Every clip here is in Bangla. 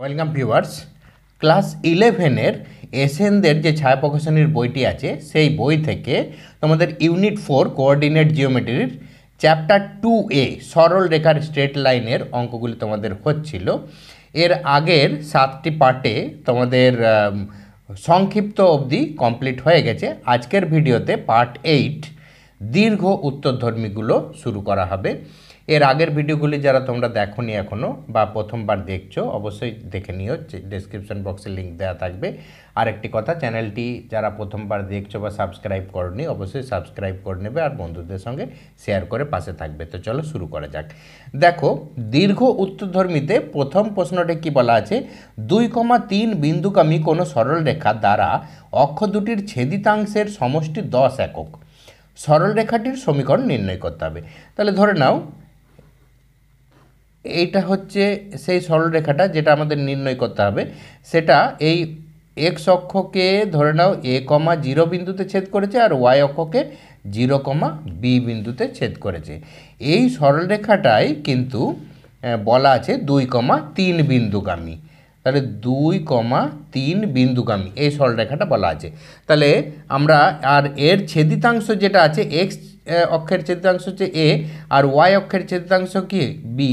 ওয়েলকাম ভিউয়ার্স ক্লাস ইলেভেনের এসএনদের যে ছায়া প্রকাশনীর বইটি আছে সেই বই থেকে তোমাদের ইউনিট ফোর কোঅর্ডিনেট জিওমেট্রির চ্যাপ্টার টু এ সরল রেখার স্ট্রেট লাইনের অঙ্কগুলি তোমাদের হচ্ছিল এর আগের সাতটি পার্টে তোমাদের সংক্ষিপ্ত অবধি কমপ্লিট হয়ে গেছে আজকের ভিডিওতে পার্ট এইট দীর্ঘ উত্তরধর্মীগুলো শুরু করা হবে এর আগের ভিডিওগুলি যারা তোমরা দেখোনি এখনও বা প্রথমবার দেখছো অবশ্যই দেখে নিও ডিসক্রিপশন বক্সে লিঙ্ক দেওয়া থাকবে আরেকটি কথা চ্যানেলটি যারা প্রথমবার দেখছো বা সাবস্ক্রাইব করনি অবশ্যই সাবস্ক্রাইব করে নেবে আর বন্ধুদের সঙ্গে শেয়ার করে পাশে থাকবে তো চলো শুরু করা যাক দেখো দীর্ঘ উত্তরধর্মীতে প্রথম প্রশ্নটি কি বলা আছে দুই কমা তিন বিন্দুকামী কোনো সরলরেখা দ্বারা অক্ষ দুটির ছেদিতাংশের সমষ্টি দশ একক সরলরেখাটির সমীকরণ নির্ণয় করতে হবে তাহলে ধরে নাও এইটা হচ্ছে সেই সরলরেখাটা যেটা আমাদের নির্ণয় করতে হবে সেটা এই এক্স অক্ষকে ধরে নাও এ কমা জিরো বিন্দুতে ছেদ করেছে আর ওয়াই অক্ষকে জিরো কমা বি বিন্দুতে ছেদ করেছে এই সরলরেখাটাই কিন্তু বলা আছে দুই কমা তিন বিন্দুগামী তাহলে দুই কমা তিন বিন্দুগামী এই সরলরেখাটা বলা আছে তাহলে আমরা আর এর ছেদিতাংশ যেটা আছে এক্স অক্ষের ছেদিতাংশ হচ্ছে এ আর ওয়াই অক্ষের ছেদিতাংশ কি বি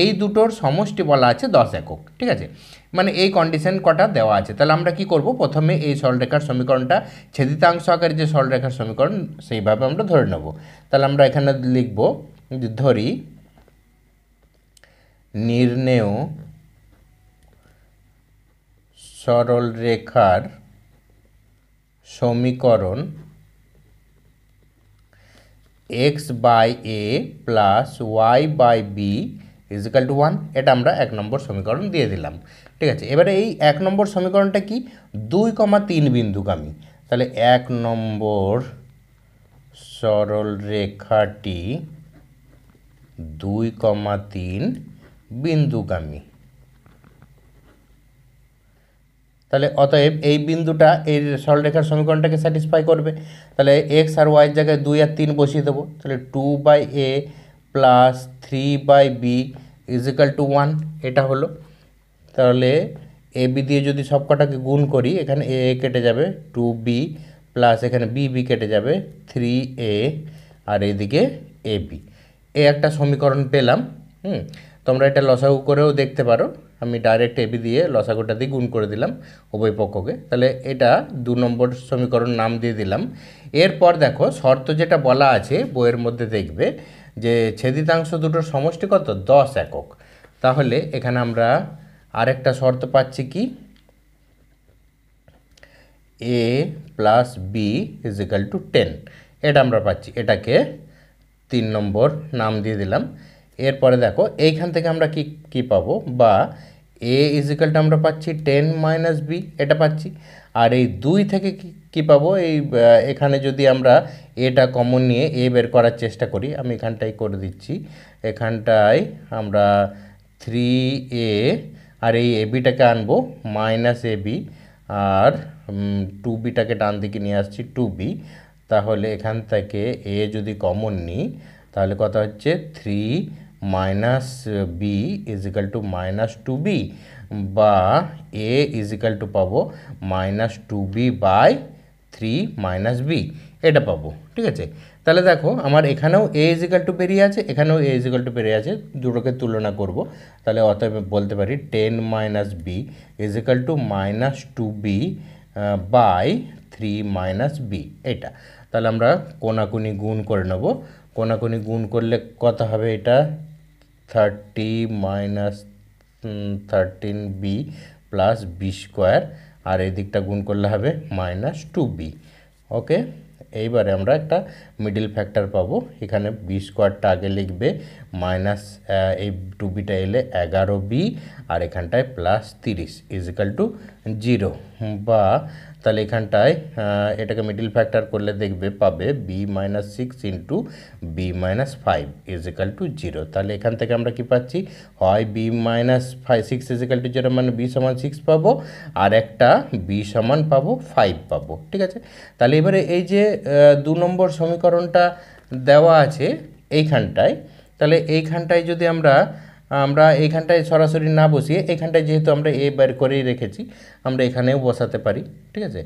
এই দুটোর সমষ্টি বলা আছে দশ একক ঠিক আছে মানে এই কন্ডিশন কটা দেওয়া আছে তাহলে আমরা কি করব প্রথমে এই সরলরেখার সমীকরণটা ছেদিতাংশ আকারে যে সরলরেখার সমীকরণ সেইভাবে আমরা ধরে নেব তাহলে আমরা এখানে লিখব ধরি নির্ণেয় সরলরেখার সমীকরণ X by A plus Y by B is equal to one এটা আমরা এক নম্বর সমীকরণ দিয়ে দিলাম ঠিক আছে এবারে এই এক নম্বর সমীকরণটা কি দুই কমা তিন বিন্দুকামী তাহলে এক নম্বর সরল রেখাটি দুই কমা তিন বিন্দুকামী তাহলে অতএব এই বিন্দুটা এই সরলরেখার সমীকরণটাকে স্যাটিসফাই করবে তাহলে এক্স আর ওয়াইয়ের জায়গায় দুই আর তিন বসিয়ে দেবো তাহলে two by A plus three by B is equal to one এটা হলো তাহলে এ বি দিয়ে যদি সব কটাকে গুণ করি এখানে এ এ কেটে যাবে টু বি প্লাস এখানে বি বি কেটে যাবে থ্রি এ আর এদিকে এ বি এ একটা সমীকরণ পেলাম হুম তোমরা এটা লসাগু করেও দেখতে পারো আমি ডাইরেক্ট এবি দিয়ে লসাগুটা দিয়ে গুণ করে দিলাম উভয় পক্ষকে তাহলে এটা দু নম্বর সমীকরণ নাম দিয়ে দিলাম এরপর দেখো শর্ত যেটা বলা আছে বইয়ের মধ্যে দেখবে যে ছেদিতাংশ দুটোর সমষ্টি কত দশ একক তাহলে এখানে আমরা আরেকটা শর্ত পাচ্ছি কি A plus B is equal to ten এটা আমরা পাচ্ছি এটাকে তিন নম্বর নাম দিয়ে দিলাম এরপরে দেখো এইখান থেকে আমরা কি কি পাবো বা এ ইজিক্যালটা আমরা পাচ্ছি টেন মাইনাস বি এটা পাচ্ছি আর এই দুই থেকে কি কি পাবো এই এখানে যদি আমরা এটা কমন নিয়ে এ বের করার চেষ্টা করি আমি এখানটাই করে দিচ্ছি এখানটায় আমরা থ্রি এ আর এই এবিটাকে আনবো মাইনাস এবি আর টু বিটাকে ডান দিকে নিয়ে আসছি টু বি তাহলে এখান থেকে এ যদি কমন নিই তাহলে কথা হচ্ছে three minus B is equal to minus two B বা এ ইজিক্যাল টু পাবো minus two B by three minus B এটা পাবো ঠিক আছে তাহলে দেখো আমার এখানেও এ ইজিক্যাল টু বেরিয়ে আছে এখানেও এ ইজিক্যাল টু বেরিয়ে আছে দুটোকে তুলনা করব তাহলে অতএব বলতে পারি ten minus B is equal to minus two B by three minus B এটা তাহলে আমরা কোনাকুনি গুণ করে নেব কোনাকুনি গুণ করলে কত হবে এটা thirty minus thirteen B plus B square আর এই দিকটা গুণ করলে হবে মাইনাস টু বি ওকে এইবারে আমরা একটা মিডিল ফ্যাক্টর পাবো এখানে বি স্কোয়ারটা আগে লিখবে মাইনাস এই টু বিটা এলে এগারো বি আর এখানটায় প্লাস তিরিশ ইজিক্যাল টু জিরো বা তাহলে এখানটায় এটাকে মিডিল ফ্যাক্টর করলে দেখবে পাবে B minus six into B minus five is equal to zero তাহলে এখান থেকে আমরা কি পাচ্ছি হয় B minus five six is equal to zero মানে বি সমান সিক্স পাবো আর একটা বি সমান পাবো ফাইভ পাবো ঠিক আছে তাহলে এবারে এই যে দু নম্বর সমীকরণটা দেওয়া আছে এইখানটায় তাহলে এইখানটায় যদি আমরা আমরা এইখানটায় সরাসরি না বসিয়ে এখানটায় যেহেতু আমরা এ বের করেই রেখেছি আমরা এখানেও বসাতে পারি ঠিক আছে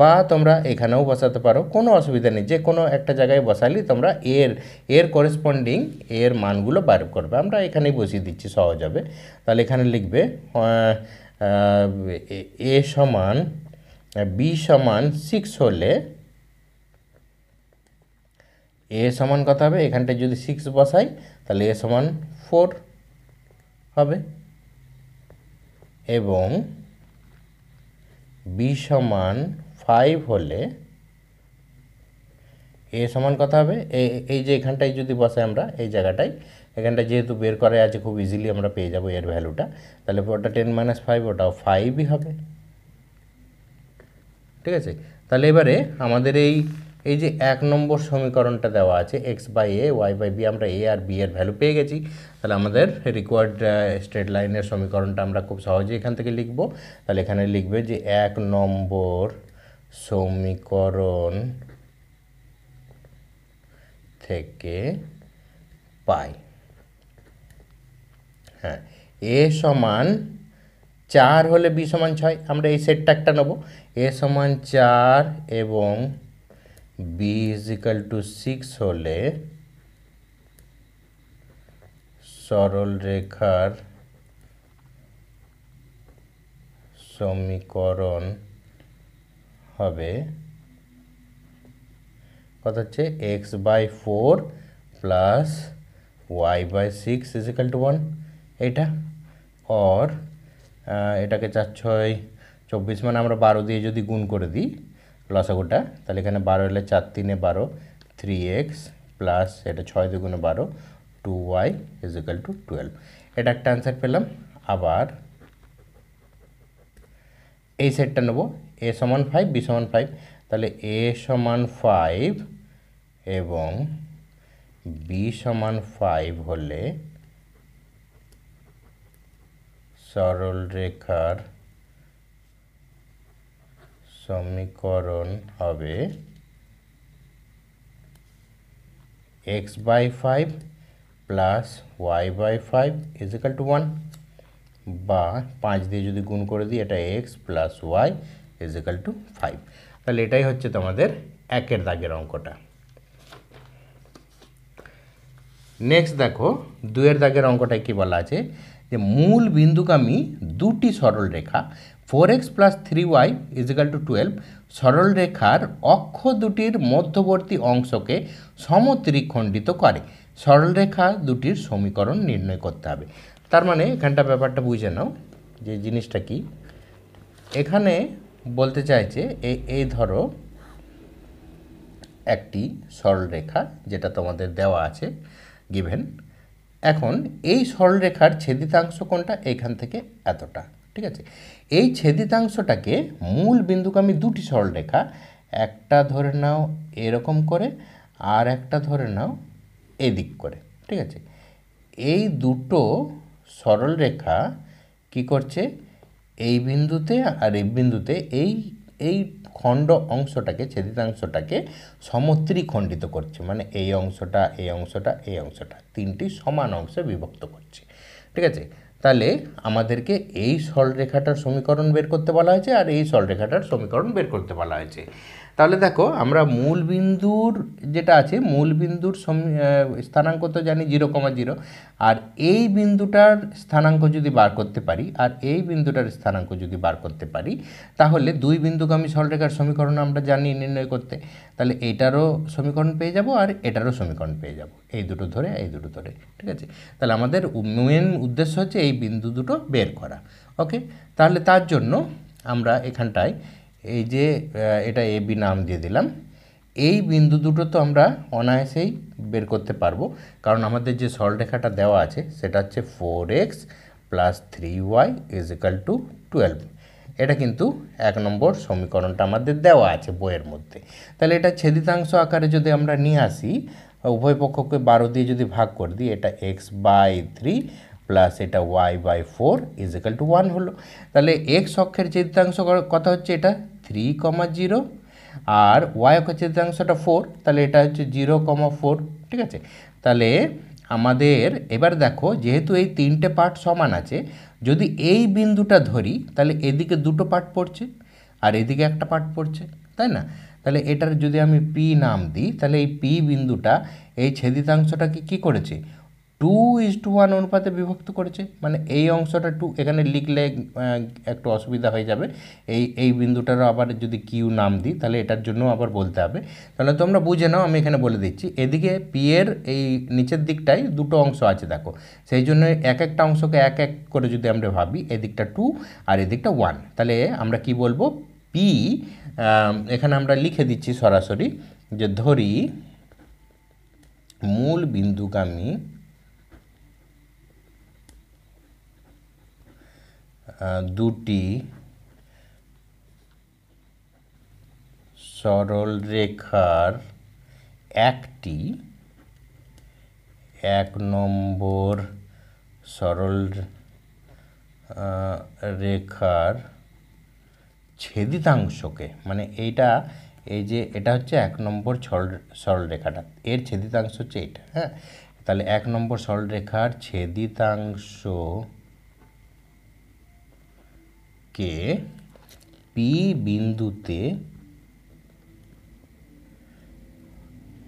বা তোমরা এখানেও বসাতে পারো কোনো অসুবিধা নেই যে কোনো একটা জায়গায় বসালেই তোমরা এর এর করেসপন্ডিং এর মানগুলো বার করবে আমরা এখানেই বসিয়ে দিচ্ছি সহজ হবে তাহলে এখানে লিখবে এ সমান বি সমান সিক্স হলে এ সমান কথা হবে এখানটায় যদি সিক্স বসাই তাহলে এ সমান ফোর হবে এবং বি সমান ফাইভ হলে এ সমান কথা হবে এই যে এখানটায় যদি বসে আমরা এই জায়গাটায় এখানটায় যেহেতু বের করে আছে খুব ইজিলি আমরা পেয়ে যাবো এর ভ্যালুটা তাহলে ওটা টেন মাইনাস ফাইভ ওটাও ফাইভই হবে ঠিক আছে তাহলে এবারে আমাদের এই এই যে এক নম্বর সমীকরণটা দেওয়া আছে X by A Y by B আমরা এ আর বি এর ভ্যালু পেয়ে গেছি তাহলে আমাদের রিকোয়ার্ড স্ট্রেট লাইনের সমীকরণটা আমরা খুব সহজে এখান থেকে লিখব তাহলে এখানে লিখবে যে এক নম্বর সমীকরণ থেকে পাই হ্যাঁ এ সমান চার হলে বি সমান ছয় আমরা এই সেটটা একটা নেবো এ সমান চার এবং B is equal to six হলে সরল রেখার সমীকরণ হবে কত হচ্ছে X by four plus Y by six is equal to one এটা অর এটাকে চার ছয় চব্বিশ মানে আমরা বারো দিয়ে যদি গুণ করে দিই লসাগুটা তাহলে এখানে বারো এলে চার তিনে বারো থ্রি এক্স প্লাস এটা ছয় দুগুণে বারো two Y is equal to twelve এটা একটা অ্যান্সার পেলাম আবার এই সেটটা নেব এ সমান ফাইভ বি সমান ফাইভ তাহলে এ সমান ফাইভ এবং বি সমান ফাইভ হলে সরল রেখার সমীকরণ হবে x by five plus Y by five is equal to one বা পাঁচ দিয়ে যদি গুণ করে দিই এটা X plus Y is equal to five তাহলে এটাই হচ্ছে তোমাদের একের দাগের অঙ্কটা নেক্সট দেখো দুয়ের দাগের অঙ্কটায় কী বলা আছে যে মূল বিন্দুগামী দুটি সরল রেখা four X plus three Y is equal to twelve সরলরেখার অক্ষ দুটির মধ্যবর্তী অংশকে সমত্রিখণ্ডিত করে সরলরেখা দুটির সমীকরণ নির্ণয় করতে হবে তার মানে এখানটা ব্যাপারটা বুঝে নাও যে জিনিসটা কি এখানে বলতে চাইছে এই ধরো একটি সরলরেখা যেটা তোমাদের দেওয়া আছে গিভেন এখন এই সরলরেখার ছেদিতাংশ কোনটা এখান থেকে এতটা ঠিক আছে এই ছেদিতাংশটাকে মূল আমি দুটি সরলরেখা একটা ধরে নাও এরকম করে আর একটা ধরে নাও এদিক করে ঠিক আছে এই দুটো সরলরেখা কি করছে এই বিন্দুতে আর এই বিন্দুতে এই এই খণ্ড অংশটাকে ছেদিতাংশটাকে সমত্রিখণ্ডিত করছে মানে এই অংশটা এই অংশটা এই অংশটা তিনটি সমান অংশে বিভক্ত করছে ঠিক আছে তাহলে আমাদেরকে এই সরলরেখাটার সমীকরণ বের করতে বলা হয়েছে আর এই সরলরেখাটার সমীকরণ বের করতে বলা হয়েছে তাহলে দেখো আমরা মূল বিন্দুর যেটা আছে মূল বিন্দুর স্থানাঙ্ক তো জানি জিরো কমা জিরো আর এই বিন্দুটার স্থানাঙ্ক যদি বার করতে পারি আর এই বিন্দুটার স্থানাঙ্ক যদি বার করতে পারি তাহলে দুই আমি সরলরেখার সমীকরণ আমরা জানি নির্ণয় করতে তাহলে এটারও সমীকরণ পেয়ে যাব আর এটারও সমীকরণ পেয়ে যাব এই দুটো ধরে এই দুটো ধরে ঠিক আছে তাহলে আমাদের মেন উদ্দেশ্য হচ্ছে এই বিন্দু দুটো বের করা ওকে তাহলে তার জন্য আমরা এখানটায় এই যে এটা এ বি নাম দিয়ে দিলাম এই বিন্দু দুটো তো আমরা অনায়াসেই বের করতে পারবো কারণ আমাদের যে সরলরেখাটা দেওয়া আছে সেটা হচ্ছে four X plus three Y is equal to twelve এটা কিন্তু এক নম্বর সমীকরণটা আমাদের দেওয়া আছে বইয়ের মধ্যে তাহলে এটা ছেদিতাংশ আকারে যদি আমরা নিয়ে আসি উভয় পক্ষকে বারো দিয়ে যদি ভাগ করে দিই এটা এক্স বাই থ্রি প্লাস এটা Y by four is to one হলো তাহলে এক্স অক্ষের ছেদিতাংশ কথা হচ্ছে এটা থ্রি কমা জিরো আর ওয়াই অক্ষাংশটা ফোর তাহলে এটা হচ্ছে জিরো কমা ফোর ঠিক আছে তাহলে আমাদের এবার দেখো যেহেতু এই তিনটে পার্ট সমান আছে যদি এই বিন্দুটা ধরি তাহলে এদিকে দুটো পার্ট পড়ছে আর এদিকে একটা পার্ট পড়ছে তাই না তাহলে এটার যদি আমি পি নাম দিই তাহলে এই পি বিন্দুটা এই ছেদিতাংশটাকে কি করেছে টু ইজ টু ওয়ান অনুপাতে বিভক্ত করেছে মানে এই অংশটা টু এখানে লিখলে একটু অসুবিধা হয়ে যাবে এই এই বিন্দুটারও আবার যদি কিউ নাম দিই তাহলে এটার জন্য আবার বলতে হবে তাহলে তোমরা বুঝে নাও আমি এখানে বলে দিচ্ছি এদিকে পি এর এই নিচের দিকটাই দুটো অংশ আছে দেখো সেই জন্য এক একটা অংশকে এক এক করে যদি আমরা ভাবি এদিকটা টু আর এদিকটা ওয়ান তাহলে আমরা কি বলবো পি এখানে আমরা লিখে দিচ্ছি সরাসরি যে ধরি মূল বিন্দুগামী দুটি সরল রেখার একটি এক নম্বর সরল রেখার ছেদিতাংশকে মানে এইটা এই যে এটা হচ্ছে এক নম্বর সরল সরলরেখাটা এর ছেদিতাংশ হচ্ছে এটা হ্যাঁ তাহলে এক নম্বর সরলরেখার ছেদিতাংশ কে পি বিন্দুতে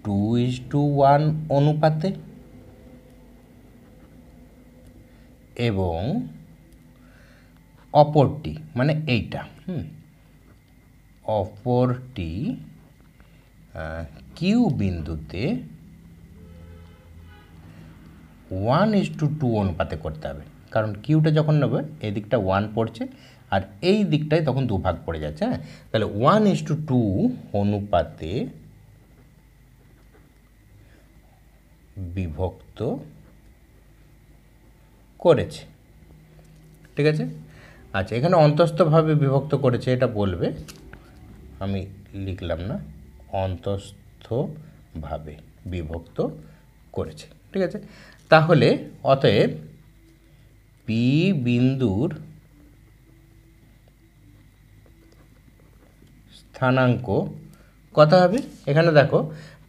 টু ইজ টু ওয়ান অনুপাতে এবং অপরটি মানে এইটা হুম অপরটি কিউ বিন্দুতে ওয়ান ইজ টু টু অনুপাতে করতে হবে কারণ কিউটা যখন নেবে এদিকটা ওয়ান পড়ছে আর এই দিকটায় তখন দুভাগ পড়ে যাচ্ছে হ্যাঁ তাহলে ওয়ান ইস টু টু অনুপাতে বিভক্ত করেছে ঠিক আছে আচ্ছা এখানে অন্তস্থভাবে বিভক্ত করেছে এটা বলবে আমি লিখলাম না অন্তস্থভাবে বিভক্ত করেছে ঠিক আছে তাহলে অতএব পি বিন্দুর স্থানাঙ্ক কত হবে এখানে দেখো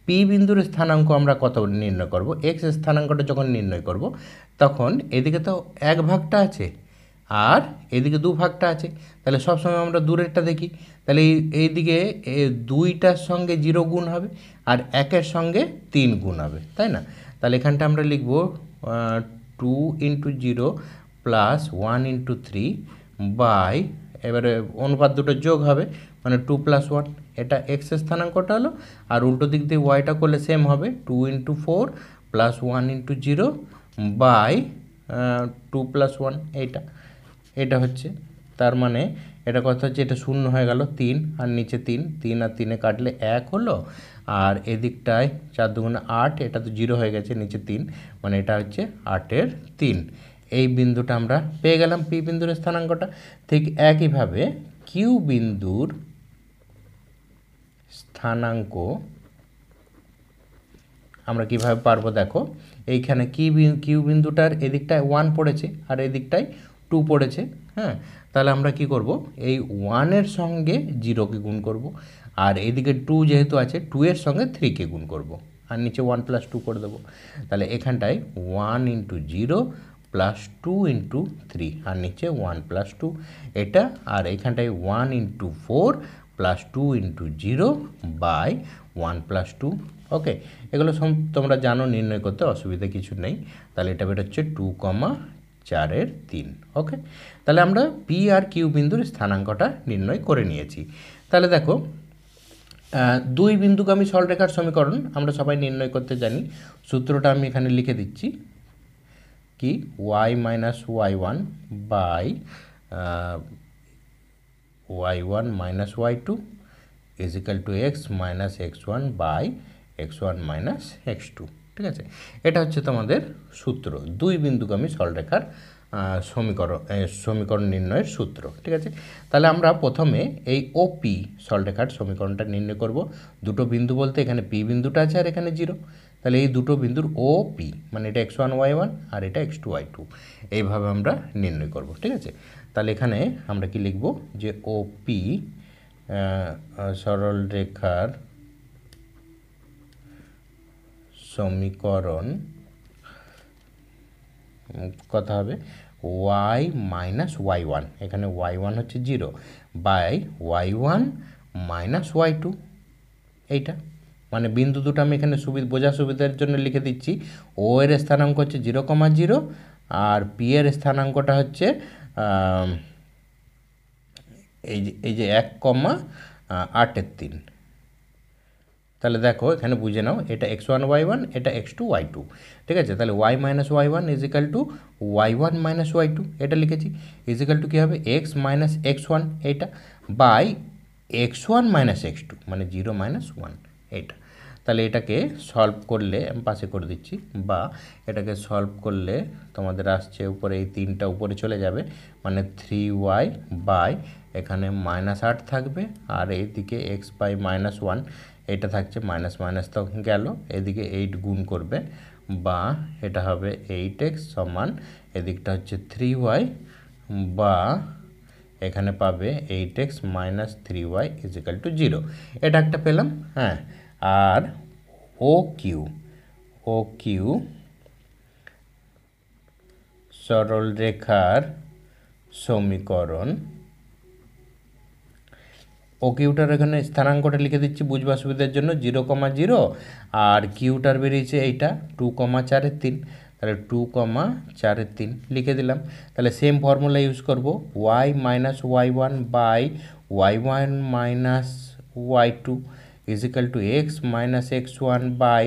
পি বিন্দুর স্থানাঙ্ক আমরা কত নির্ণয় করব এক্স স্থানাঙ্কটা যখন নির্ণয় করব তখন এদিকে তো এক ভাগটা আছে আর এদিকে দু ভাগটা আছে তাহলে সবসময় আমরা দূরেরটা দেখি তাহলে এইদিকে দুইটার সঙ্গে জিরো গুণ হবে আর একের সঙ্গে তিন গুণ হবে তাই না তাহলে এখানটা আমরা লিখব two into zero plus one into three by এবারে অনুপাত দুটো যোগ হবে মানে টু প্লাস ওয়ান এটা এক্স স্থানাঙ্কটা হলো আর উল্টো দিক দিয়ে ওয়াইটা করলে সেম হবে two into four plus one into zero by two plus one এইটা এটা হচ্ছে তার মানে এটা কথা হচ্ছে এটা শূন্য হয়ে গেল তিন আর নিচে তিন তিন আর তিনে কাটলে এক হলো আর এদিকটায় চার দুগুণে আট এটা তো জিরো হয়ে গেছে নিচে তিন মানে এটা হচ্ছে আটের তিন এই বিন্দুটা আমরা পেয়ে গেলাম পি বিন্দুর স্থানাঙ্কটা ঠিক একইভাবে কিউ বিন্দুর স্থানাঙ্ক আমরা কিভাবে পারবো দেখো এইখানে কি কিউ বিন্দুটার এদিকটায় ওয়ান পড়েছে আর এদিকটায় টু পড়েছে হ্যাঁ তাহলে আমরা কি করব এই ওয়ানের সঙ্গে জিরোকে গুণ করব আর এদিকে টু যেহেতু আছে টু এর সঙ্গে থ্রিকে গুণ করব আর নিচে ওয়ান প্লাস টু করে দেবো তাহলে এখানটায় one into zero plus two into three আর নিচে ওয়ান প্লাস টু এটা আর এখানটায় one into four plus two into zero by one plus two okay এগুলো সব তোমরা জানো নির্ণয় করতে অসুবিধা কিছু নেই তাহলে এটা হচ্ছে টু কমা চারের তিন ওকে তাহলে আমরা পি আর কিউ বিন্দুর স্থানাঙ্কটা নির্ণয় করে নিয়েছি তাহলে দেখো দুই বিন্দুগামী সরলরেখার সমীকরণ আমরা সবাই নির্ণয় করতে জানি সূত্রটা আমি এখানে লিখে দিচ্ছি কি Y minus Y one by y1 minus y2 is equal to x minus x1 by x1 minus x2 ঠিক আছে এটা হচ্ছে তোমাদের সূত্র দুই বিন্দুগামী সরলরেখার সমীকরণ সমীকরণ নির্ণয়ের সূত্র ঠিক আছে তাহলে আমরা প্রথমে এই ওপি সরলরেখার সমীকরণটা নির্ণয় করব দুটো বিন্দু বলতে এখানে পি বিন্দুটা আছে আর এখানে জিরো তাহলে এই দুটো বিন্দুর ও পি মানে এটা এক্স ওয়ান ওয়াই ওয়ান আর এটা এক্স টু ওয়াই টু এইভাবে আমরা নির্ণয় করব ঠিক আছে তাহলে এখানে আমরা কি লিখব যে ও পি সরল রেখার সমীকরণ কথা হবে ওয়াই মাইনাস ওয়াই ওয়ান এখানে ওয়াই ওয়ান হচ্ছে zero by Y one minus Y two এইটা মানে বিন্দু দুটো আমি এখানে সুবিধা বোঝা সুবিধার জন্য লিখে দিচ্ছি ও এর স্থানাঙ্ক হচ্ছে জিরো কমা জিরো আর পি এর স্থানাঙ্কটা হচ্ছে এই যে এই যে এক কমা আটের তিন তাহলে দেখো এখানে বুঝে নাও এটা এক্স ওয়ান ওয়াই ওয়ান এটা এক্স টু ওয়াই টু ঠিক আছে তাহলে Y minus Y one is equal to Y one minus Y two এটা লিখেছি ইজিক্যাল টু কী হবে এক্স মাইনাস এক্স ওয়ান এইটা by X one minus X two মানে জিরো মাইনাস ওয়ান এইটা তাহলে এটাকে সলভ করলে আমি পাশে করে দিচ্ছি বা এটাকে সলভ করলে তোমাদের আসছে উপরে এই তিনটা উপরে চলে যাবে মানে থ্রি ওয়াই বাই এখানে মাইনাস আট থাকবে আর এইদিকে এক্স বাই মাইনাস ওয়ান এটা থাকছে মাইনাস মাইনাস তো গেল এদিকে এইট গুণ করবে বা এটা হবে এইট এক্স সমান এদিকটা হচ্ছে থ্রি ওয়াই বা এখানে পাবে eight X minus three Y is equal to zero এটা একটা পেলাম হ্যাঁ আর ও কিউ ও কিউ সরল রেখার সমীকরণ ও কিউটার এখানে স্থানাঙ্কটা লিখে দিচ্ছি বুঝবার সুবিধার জন্য জিরো কমা জিরো আর কিউটার বেরিয়েছে এইটা টু কমা চারের তিন তাহলে টু কমা চারের তিন লিখে দিলাম তাহলে সেম ফর্মুলা ইউজ করব y minus Y one by Y one minus Y two is equal to x minus x1 by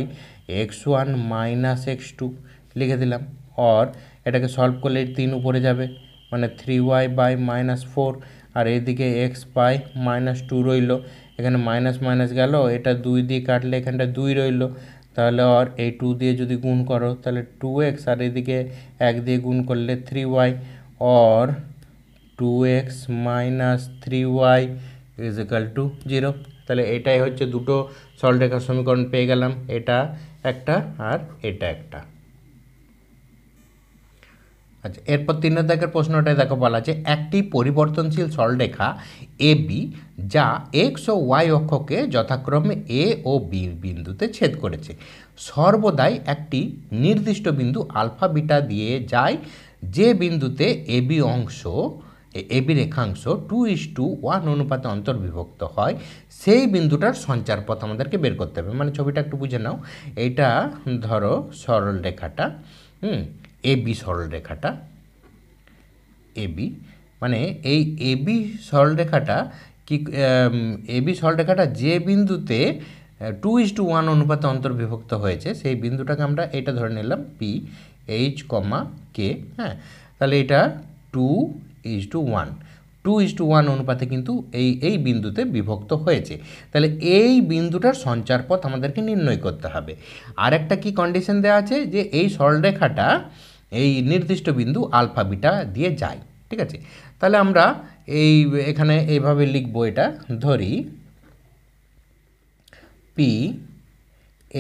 x1 minus x2 লিখে দিলাম অর এটাকে সলভ করলে তিন উপরে যাবে মানে three Y by minus four আর এদিকে এক্স বাই মাইনাস টু রইল এখানে মাইনাস মাইনাস গেল এটা দুই দিয়ে কাটলে এখানটা দুই রইল তাহলে আর এই টু দিয়ে যদি গুণ করো তাহলে টু এক্স আর এদিকে এক দিয়ে গুণ করলে three y or two x minus three Y is to zero তাহলে এটাই হচ্ছে দুটো সরলরেখার সমীকরণ পেয়ে গেলাম এটা একটা আর এটা একটা আচ্ছা এরপর তিন দাগের প্রশ্নটাই দেখো বলা আছে একটি পরিবর্তনশীল সরলরেখা এ বি যা এক্স ও ওয়াই অক্ষকে যথাক্রমে এ ও বি বিন্দুতে ছেদ করেছে সর্বদাই একটি নির্দিষ্ট বিন্দু আলফা বিটা দিয়ে যায় যে বিন্দুতে এবি অংশ এবি রেখাংশ টু ইস টু ওয়ান অনুপাতে অন্তর্বিভক্ত হয় সেই বিন্দুটার সঞ্চার পথ আমাদেরকে বের করতে হবে মানে ছবিটা একটু বুঝে নাও এইটা ধরো সরল রেখাটা হুম এবি সরল রেখাটা এবি মানে এই এবি সরল রেখাটা কি এবি সরল রেখাটা যে বিন্দুতে টু ইস টু ওয়ান অনুপাতে অন্তর্বিভক্ত হয়েছে সেই বিন্দুটাকে আমরা এটা ধরে নিলাম পি এইচ কমা কে হ্যাঁ তাহলে এটা two is to one two is to one অনুপাতে কিন্তু এই এই বিন্দুতে বিভক্ত হয়েছে তাহলে এই বিন্দুটার সঞ্চারপথ আমাদেরকে নির্ণয় করতে হবে আর একটা কী কন্ডিশন দেওয়া আছে যে এই সরলরেখাটা এই নির্দিষ্ট বিন্দু আলফাবিটা দিয়ে যায় ঠিক আছে তাহলে আমরা এই এখানে এইভাবে লিখবো এটা ধরি পি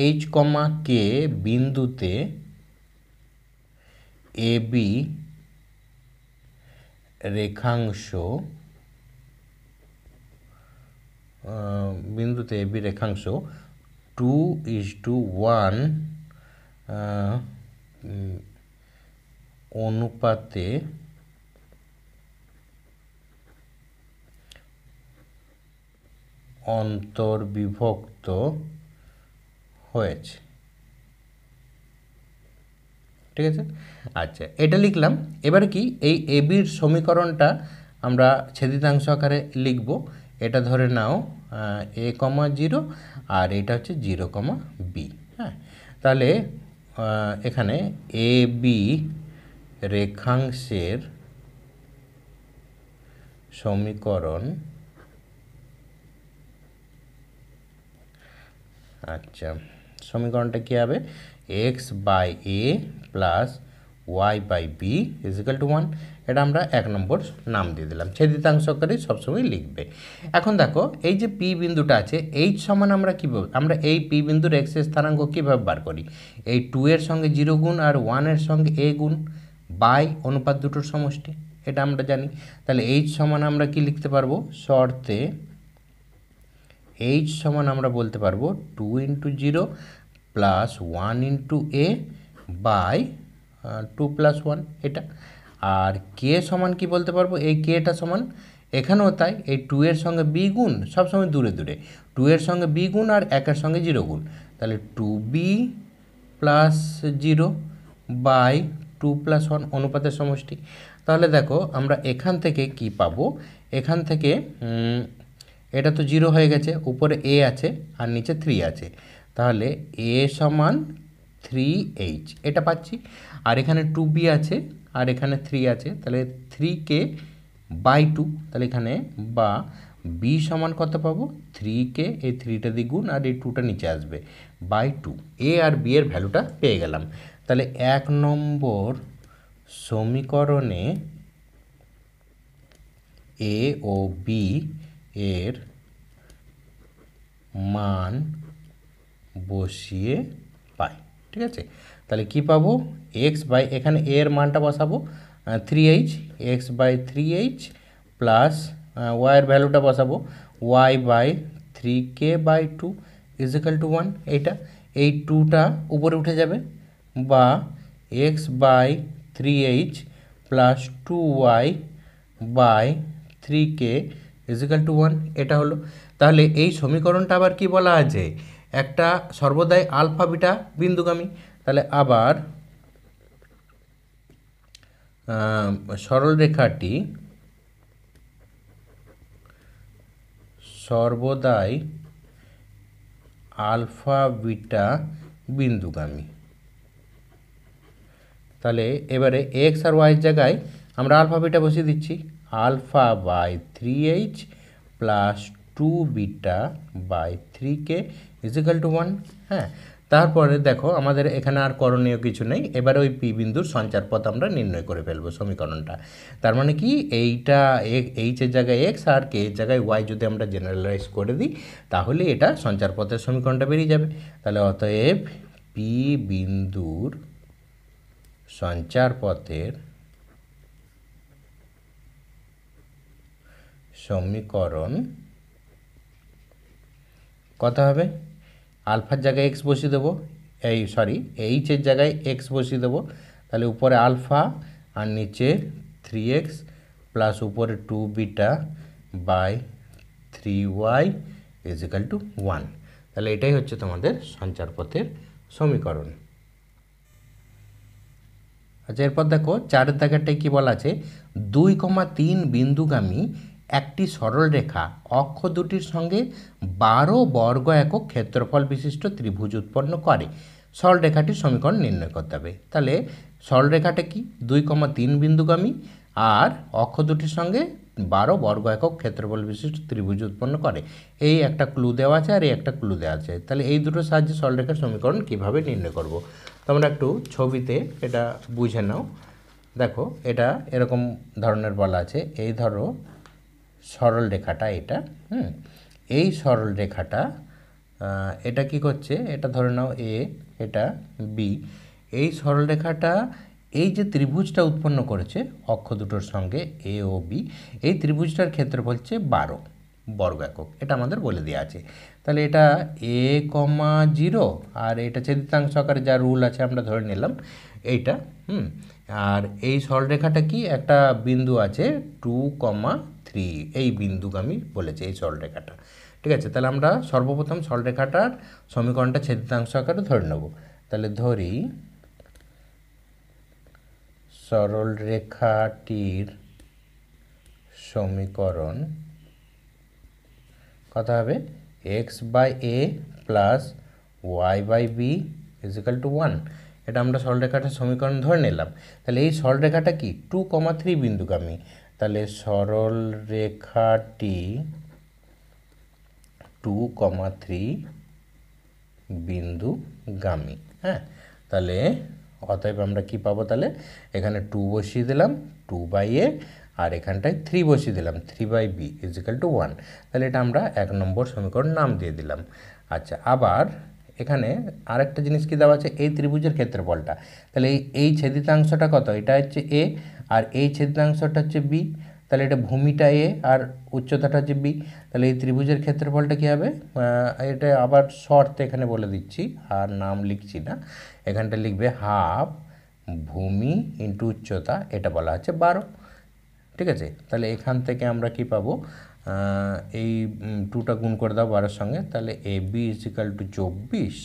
এইচ কমা কে বিন্দুতে এ বি রেখাংশ বিন্দুতে এবি রেখাংশ টু ইজ টু ওয়ান অনুপাতে অন্তর্বিভক্ত হয়েছে ঠিক আছে আচ্ছা এটা লিখলাম এবার কি এই এবির সমীকরণটা আমরা ছেদিতাংশ আকারে লিখব এটা ধরে নাও এ কমা জিরো আর এটা হচ্ছে জিরো কমা বি হ্যাঁ তাহলে এখানে এ বি রেখাংশের সমীকরণ আচ্ছা সমীকরণটা কী হবে x by A plus Y by B is equal to one এটা আমরা এক নম্বর নাম দিয়ে দিলাম ছেদিতাংশকারী সবসময় লিখবে এখন দেখো এই যে পি বিন্দুটা আছে এইচ সমান আমরা কীভাবে আমরা এই পি বিন্দুর এক্স স্থানাঙ্ক কীভাবে বার করি এই টু এর সঙ্গে জিরো গুণ আর ওয়ানের সঙ্গে এ গুণ বাই অনুপাত দুটোর সমষ্টি এটা আমরা জানি তাহলে এইচ সমান আমরা কি লিখতে পারবো শর্তে এইচ সমান আমরা বলতে পারবো two into zero plus one into a by two plus one এটা আর কে সমান কি বলতে পারবো এই কেটা সমান এখানেও তাই এই টু এর সঙ্গে বি গুণ সবসময় দূরে দূরে টু এর সঙ্গে বি গুণ আর একের সঙ্গে জিরো গুণ তাহলে two B plus zero by two plus one অনুপাতের সমষ্টি তাহলে দেখো আমরা এখান থেকে কি পাবো এখান থেকে এটা তো জিরো হয়ে গেছে উপরে এ আছে আর নিচে থ্রি আছে তাহলে এ সমান থ্রি এইচ এটা পাচ্ছি আর এখানে টু বি আছে আর এখানে থ্রি আছে তাহলে থ্রি কে বাই টু তাহলে এখানে বা বি সমান কত পাবো থ্রি কে এই থ্রিটা দিয়ে গুণ আর এই টুটা নিচে আসবে বাই টু এ আর বি এর ভ্যালুটা পেয়ে গেলাম তাহলে এক নম্বর সমীকরণে এ ও বি এর মান বসিয়ে পাই ঠিক আছে তাহলে কি পাবো এক্স বাই এখানে এর মানটা বসাবো three h x by three h plus ওয়াইয়ের ভ্যালুটা বসাবো y by three k by two is equal to one এইটা এই টুটা উপরে উঠে যাবে বা x by three h plus two y by three k is equal to one এটা হলো তাহলে এই সমীকরণটা আবার কি বলা আছে একটা সর্বদাই আলফা বিটা বিন্দুগামী তাহলে আবার সরলরেখাটি সর্বদাই আলফা বিটা বিন্দুগামী তাহলে এবারে এক্স আর ওয়াইয়ের জায়গায় আমরা আলফা বিটা বসিয়ে দিচ্ছি alpha by three h plus two beta by three k is equal to one হ্যাঁ তারপরে দেখো আমাদের এখানে আর করণীয় কিছু নেই এবার ওই পি বিন্দুর সঞ্চার পথ আমরা নির্ণয় করে ফেলবো সমীকরণটা তার মানে কি এইটা এইচের জায়গায় এক্স আর কে জায়গায় ওয়াই যদি আমরা জেনারেলাইজ করে দিই তাহলে এটা সঞ্চার পথের সমীকরণটা বেরিয়ে যাবে তাহলে অতএব পি বিন্দুর সঞ্চার পথের সমীকরণ কথা হবে আলফার জায়গায় এক্স বসিয়ে দেবো এই সরি এইচের জায়গায় এক্স বসিয়ে দেবো তাহলে উপরে আলফা আর নিচে থ্রি এক্স প্লাস উপরে two beta by three Y is equal to one তাহলে এটাই হচ্ছে তোমাদের সঞ্চারপথের সমীকরণ আচ্ছা এরপর দেখো চারের দাগেরটায় কী বলা আছে দুই কমা তিন বিন্দুগামী একটি সরলরেখা অক্ষ দুটির সঙ্গে বারো বর্গ একক ক্ষেত্রফল বিশিষ্ট ত্রিভুজ উৎপন্ন করে সরলরেখাটির সমীকরণ নির্ণয় করতে হবে তাহলে সরলরেখাটা কি দুই কমা তিন বিন্দুগামী আর অক্ষ দুটির সঙ্গে বারো বর্গ একক ক্ষেত্রফল বিশিষ্ট ত্রিভুজ উৎপন্ন করে এই একটা ক্লু দেওয়া আছে আর এই একটা ক্লু দেওয়া আছে তাহলে এই দুটোর সাহায্যে সরলরেখার সমীকরণ কিভাবে নির্ণয় করব তোমরা একটু ছবিতে এটা বুঝে নাও দেখো এটা এরকম ধরনের বলা আছে এই ধরো সরল রেখাটা এটা হুম এই সরল রেখাটা এটা কি করছে এটা ধরে নাও এ এটা বি এই সরল রেখাটা এই যে ত্রিভুজটা উৎপন্ন করেছে অক্ষ দুটোর সঙ্গে এ ও বি এই ত্রিভুজটার ক্ষেত্র বলছে বারো বর্গ একক এটা আমাদের বলে দেওয়া আছে তাহলে এটা এ কমা জিরো আর এটা চেদিতাংশ আকারে যা রুল আছে আমরা ধরে নিলাম এইটা হুম আর এই সরলরেখাটা কি একটা বিন্দু আছে টু কমা থ্রি এই আমি বলেছি এই সরলরেখাটা ঠিক আছে তাহলে আমরা সর্বপ্রথম সরলরেখাটার সমীকরণটা ছেদিতাংশ আকারে ধরে নেব তাহলে ধরি সরল রেখাটির সমীকরণ কথা হবে x by A plus Y by B is equal to one এটা আমরা সরলরেখাটার সমীকরণ ধরে নিলাম তাহলে এই সরলরেখাটা কি টু কমা থ্রি আমি তাহলে সরল রেখাটি টু কমা থ্রি বিন্দু গামী হ্যাঁ তাহলে অতএব আমরা কি পাবো তাহলে এখানে টু বসিয়ে দিলাম টু বাই এ আর এখানটায় থ্রি বসিয়ে দিলাম three by B is equal to one তাহলে এটা আমরা এক নম্বর সমীকরণ নাম দিয়ে দিলাম আচ্ছা আবার এখানে আরেকটা জিনিস কি দেওয়া আছে এই ত্রিভুজের ক্ষেত্রফলটা তাহলে এই ছেদিতাংশটা কত এটা হচ্ছে এ আর এই ছেদ্রাংশটা হচ্ছে বি তাহলে এটা ভূমিটা এ আর উচ্চতাটা হচ্ছে বি তাহলে এই ত্রিভুজের ক্ষেত্রফলটা কী হবে এটা আবার শর্ত এখানে বলে দিচ্ছি আর নাম লিখছি না এখানটা লিখবে হাফ ভূমি ইন্টু উচ্চতা এটা বলা হচ্ছে বারো ঠিক আছে তাহলে এখান থেকে আমরা কি পাবো এই টুটা গুণ করে দাও বারোর সঙ্গে তাহলে এ বি ইজিক্যাল টু চব্বিশ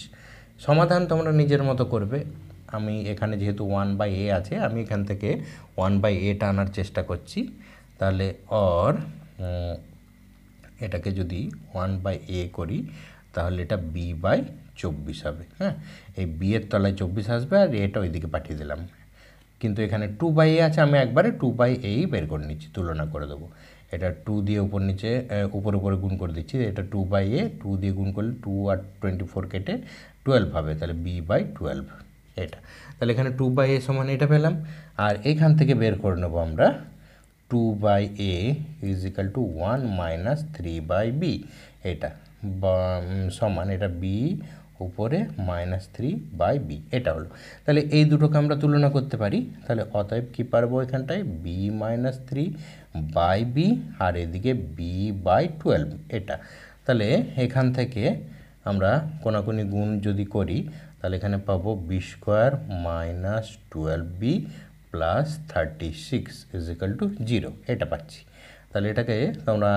সমাধান তোমরা নিজের মতো করবে আমি এখানে যেহেতু ওয়ান বাই এ আছে আমি এখান থেকে ওয়ান বাই এটা আনার চেষ্টা করছি তাহলে অর এটাকে যদি ওয়ান বাই এ করি তাহলে এটা বি বাই চব্বিশ হবে হ্যাঁ এই এর তলায় চব্বিশ আসবে আর এটা ওইদিকে পাঠিয়ে দিলাম কিন্তু এখানে টু বাই এ আছে আমি একবারে টু বাই এই বের করে নিচ্ছি তুলনা করে দেবো এটা টু দিয়ে উপর নিচে উপর উপরে গুণ করে দিচ্ছি এটা টু বাই এ টু দিয়ে গুণ করলে টু আর টোয়েন্টি ফোর কেটে টুয়েলভ হবে তাহলে বি বাই টুয়েলভ এটা তাহলে এখানে টু বাই এ সমান এটা পেলাম আর এখান থেকে বের করে নেবো আমরা two by a is equal to one minus three by b এটা সমান এটা বি উপরে মাইনাস থ্রি বাই বি এটা হলো তাহলে এই দুটোকে আমরা তুলনা করতে পারি তাহলে অতএব কী পারবো এখানটায় b minus three by b আর এদিকে বি বাই টুয়েলভ এটা তাহলে এখান থেকে আমরা কোনাকুনি গুণ যদি করি তাহলে এখানে পাবো b square minus twelve b plus thirty six is equal to zero এটা পাচ্ছি তাহলে এটাকে তোমরা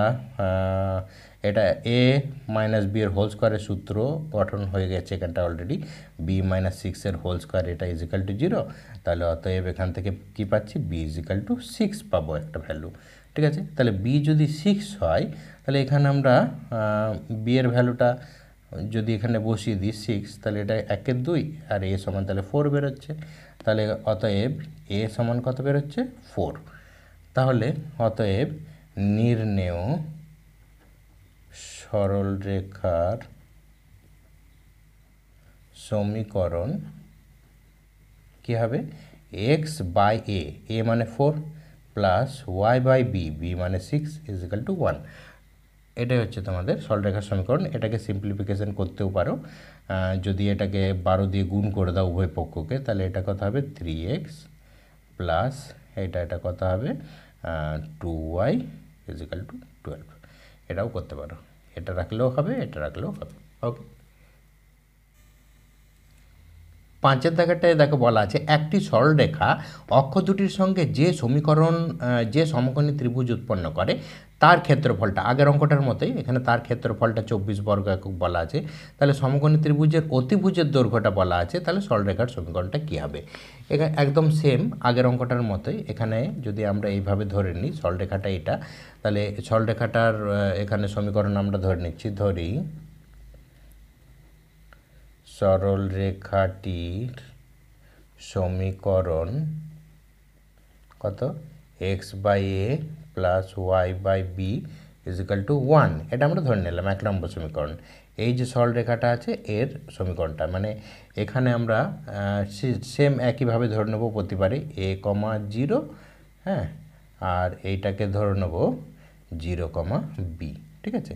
এটা এ মাইনাস বি এর হোল স্কোয়ারের সূত্র গঠন হয়ে গেছে এখানটা অলরেডি বি মাইনাস সিক্সের হোল স্কোয়ার এটা ইজিক্যাল টু জিরো তাহলে অতএব এখান থেকে কি পাচ্ছি বি ইজিক্যাল টু সিক্স পাবো একটা ভ্যালু ঠিক আছে তাহলে বি যদি সিক্স হয় তাহলে এখানে আমরা বি এর ভ্যালুটা যদি এখানে বসিয়ে দিই সিক্স তাহলে এটা একের দুই আর এ সমান তাহলে ফোর বেরোচ্ছে তাহলে অতএব এ সমান কত বেরোচ্ছে ফোর তাহলে অতএব নির্ণেয় সরল রেখার সমীকরণ কী হবে এক্স বাই এ এ মানে four plus Y by b b মানে সিক্স ইজ টু ওয়ান এটাই হচ্ছে তোমাদের সরলরেখার সমীকরণ এটাকে সিম্পলিফিকেশন করতেও পারো যদি এটাকে বারো দিয়ে গুণ করে দাও উভয় পক্ষকে তাহলে এটা কথা হবে থ্রি এক্স প্লাস এটা এটা কথা হবে two y is equal to twelve এটাও করতে পারো এটা রাখলেও হবে এটা রাখলেও হবে ওকে পাঁচের দাগাটায় দেখো বলা আছে একটি সরলরেখা অক্ষ দুটির সঙ্গে যে সমীকরণ যে সমকোণী ত্রিভুজ উৎপন্ন করে তার ক্ষেত্রফলটা আগের অঙ্কটার মতোই এখানে তার ক্ষেত্রফলটা চব্বিশ বর্গ একক বলা আছে তাহলে সমকোণী ত্রিভুজের অতিভুজের দৈর্ঘ্যটা বলা আছে তাহলে সরলরেখার সমীকরণটা কী হবে এখানে একদম সেম আগের অঙ্কটার মতোই এখানে যদি আমরা এইভাবে ধরে নিই সরলরেখাটা এটা তাহলে সরলরেখাটার এখানে সমীকরণ আমরা ধরে নিচ্ছি ধরি সরলরেখাটির সমীকরণ কত x by A plus Y by B is equal to one এটা আমরা ধরে নিলাম এক নম্বর সমীকরণ এই যে সরলরেখাটা আছে এর সমীকরণটা মানে এখানে আমরা সেম একইভাবে ধরে নেব প্রতিবারে এ কমা জিরো হ্যাঁ আর এইটাকে ধরে নেব জিরো কমা বি ঠিক আছে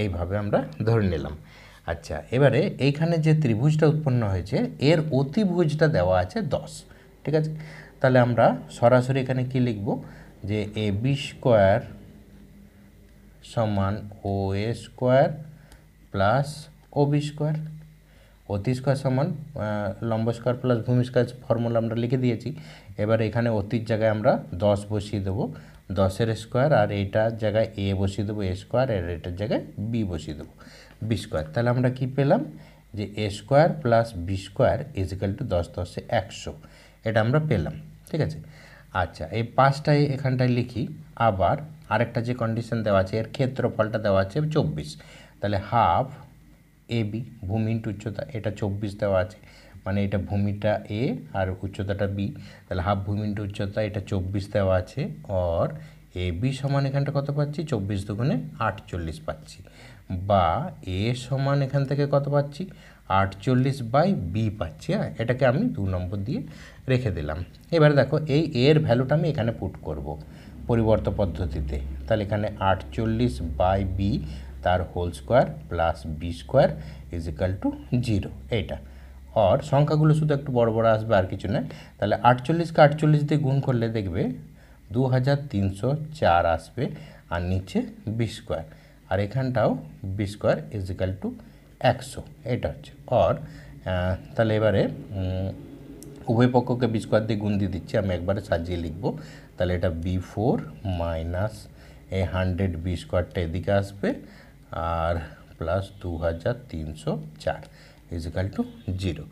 এইভাবে আমরা ধরে নিলাম আচ্ছা এবারে এইখানে যে ত্রিভুজটা উৎপন্ন হয়েছে এর অতিভুজটা দেওয়া আছে দশ ঠিক আছে তাহলে আমরা সরাসরি এখানে কি লিখব যে এ বি স্কোয়ার সমান O A square plus O B square অতি স্কোয়ার সমান লম্ব স্কোয়ার প্লাস ভূমি স্কোয়ার ফর্মুলা আমরা লিখে দিয়েছি এবার এখানে অতির জায়গায় আমরা দশ বসিয়ে দেবো দশের স্কোয়ার আর এটার জায়গায় এ বসিয়ে দেবো এ স্কোয়ার আর এটার জায়গায় বি বসিয়ে দেবো বি স্কোয়ার তাহলে আমরা কি পেলাম যে a square plus B square is equal to দশ দশে একশো এটা আমরা পেলাম ঠিক আছে আচ্ছা এই পাঁচটাই এখানটায় লিখি আবার আরেকটা যে কন্ডিশন দেওয়া আছে এর ক্ষেত্রফলটা দেওয়া আছে চব্বিশ তাহলে হাফ এ বি ভূমি ইন্টু উচ্চতা এটা চব্বিশ দেওয়া আছে মানে এটা ভূমিটা এ আর উচ্চতাটা বি তাহলে হাফ ভূমি ইন্টু উচ্চতা এটা চব্বিশ দেওয়া আছে অর এ বি সমান এখানটা কত পাচ্ছি চব্বিশ দুগুণে আটচল্লিশ পাচ্ছি বা এ সমান এখান থেকে কত পাচ্ছি আটচল্লিশ বাই বি পাচ্ছি হ্যাঁ এটাকে আমি দু নম্বর দিয়ে রেখে দিলাম এবারে দেখো এই এর ভ্যালুটা আমি এখানে পুট করব পরিবর্ত পদ্ধতিতে তাহলে এখানে আটচল্লিশ বাই বি তার whole square plus B square is equal to zero এইটা অর সংখ্যাগুলো শুধু একটু বড় বড় আসবে আর কিছু না তাহলে আটচল্লিশকে আটচল্লিশ দিয়ে গুণ করলে দেখবে দু হাজার তিনশো চার আসবে আর নিচে বি স্কোয়ার আর এখানটাও বি স্কোয়ার ইজিক্যাল টু একশো এটা হচ্ছে অর তাহলে এবারে উভয় পক্ষকে বি স্কোয়ার দিয়ে গুণ দিয়ে দিচ্ছি আমি একবারে সাজিয়ে লিখব তাহলে এটা বি ফোর মাইনাস এই হান্ড্রেড বি স্কোয়ারটা এদিকে আসবে আর প্লাস দু হাজার তিনশো চার ইজিক্যাল টু জিরো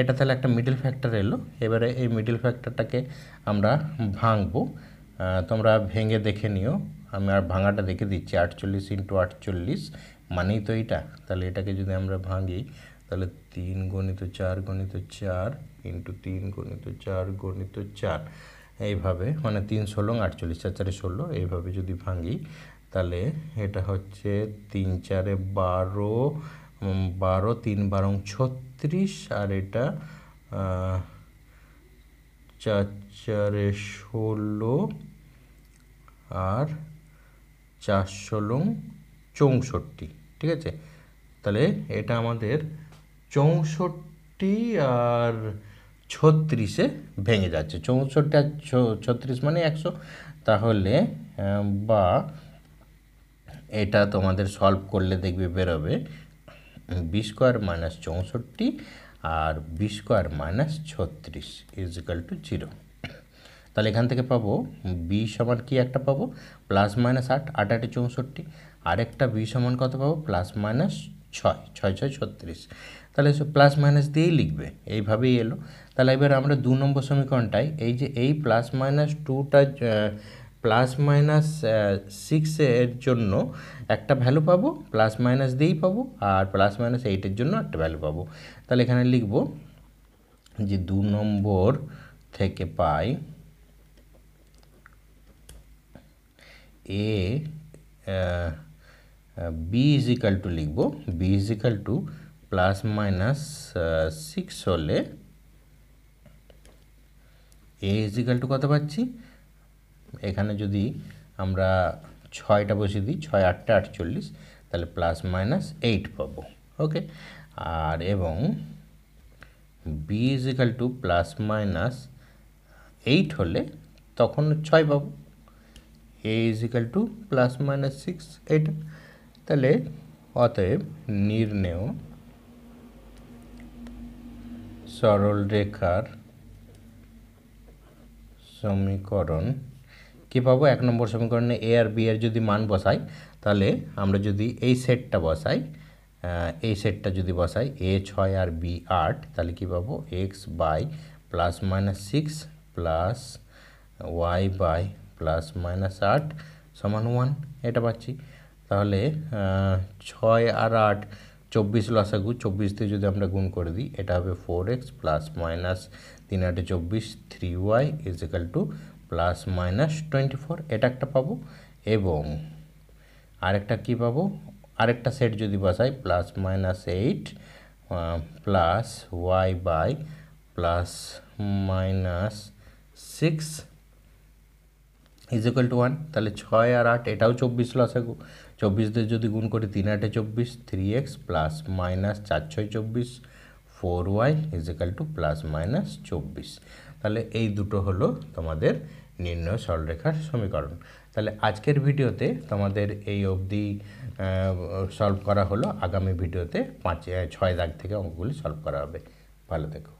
এটা তাহলে একটা মিডিল ফ্যাক্টর এলো এবারে এই মিডিল ফ্যাক্টরটাকে আমরা ভাঙবো তোমরা ভেঙে দেখে নিও আমি আর ভাঙাটা দেখে দিচ্ছি আটচল্লিশ ইন্টু আটচল্লিশ মানেই তো এটা তাহলে এটাকে যদি আমরা ভাঙি তাহলে তিন গণিত চার গণিত চার ইন্টু তিন গণিত চার গণিত চার এইভাবে মানে তিন ষোলো আটচল্লিশ চার চারে ষোলো এইভাবে যদি ভাঙি তাহলে এটা হচ্ছে তিন চারে বারো বারো তিন বারো ছত্রিশ আর এটা চার চারে ষোলো আর চারশো লং চৌষট্টি ঠিক আছে তাহলে এটা আমাদের চৌষট্টি আর ছত্রিশে ভেঙে যাচ্ছে চৌষট্টি আর ছত্রিশ মানে একশো তাহলে বা এটা তোমাদের সলভ করলে দেখবে বেরোবে বি স্কোয়ার মাইনাস চৌষট্টি আর বি স্কোয়ার মাইনাস ছত্রিশ ইজিক্যাল টু জিরো তাহলে এখান থেকে পাবো বি সমান কি একটা পাবো প্লাস মাইনাস আট আট আটে চৌষট্টি আরেকটা বি সমান কত পাবো প্লাস মাইনাস ছয় ছয় ছয় ছত্রিশ তাহলে প্লাস মাইনাস দিয়েই লিখবে এইভাবেই এলো তাহলে এবার আমরা দু নম্বর সমীকরণটাই এই যে এই প্লাস মাইনাস টুটা প্লাস মাইনাস সিক্সের জন্য একটা ভ্যালু পাবো প্লাস মাইনাস দিয়েই পাবো আর প্লাস মাইনাস এইটের জন্য একটা ভ্যালু পাবো তাহলে এখানে লিখব যে দু নম্বর থেকে পাই a b is equal to লিখব b is equal to plus minus six হলে এ ইজ ইকাল টু কত পাচ্ছি এখানে যদি আমরা ছয়টা বসিয়ে দিই ছয় আটটা আটচল্লিশ তাহলে প্লাস মাইনাস এইট পাবো ওকে আর এবং B is equal to plus minus eight হলে তখন ছয় পাবো a is equal to plus minus six এইটা তাহলে অতএব নির্ণেয় সরল রেখার সমীকরণ কী পাবো এক নম্বর সমীকরণে এ আর বি এর যদি মান বসাই তাহলে আমরা যদি এই সেটটা বসাই এই সেটটা যদি বসাই এ ছয় আর বি আট তাহলে কী পাবো x by plus minus six plus Y by plus minus আট সমান ওয়ান এটা পাচ্ছি তাহলে ছয় আর আট চব্বিশ লসাগু চব্বিশ দিয়ে যদি আমরা গুণ করে দিই এটা হবে ফোর এক্স প্লাস মাইনাস তিন আটে চব্বিশ three Y is equal to plus minus twenty four এটা একটা পাবো এবং আরেকটা কি পাবো আরেকটা সেট যদি বসাই plus minus eight plus Y by plus minus six is equal to one তাহলে ছয় আর আট এটাও চব্বিশ লসা চব্বিশ দিয়ে যদি গুণ করি তিন আটে চব্বিশ থ্রি এক্স প্লাস মাইনাস চার ছয় চব্বিশ four y is equal to plus minus চব্বিশ তাহলে এই দুটো হলো তোমাদের নির্ণয় সরলরেখার সমীকরণ তাহলে আজকের ভিডিওতে তোমাদের এই অবধি সলভ করা হলো আগামী ভিডিওতে পাঁচ ছয় দাগ থেকে অঙ্কগুলি সলভ করা হবে ভালো দেখো